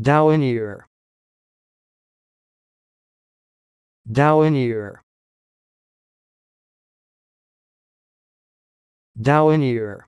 Dowaneer. Dowaneer. ear.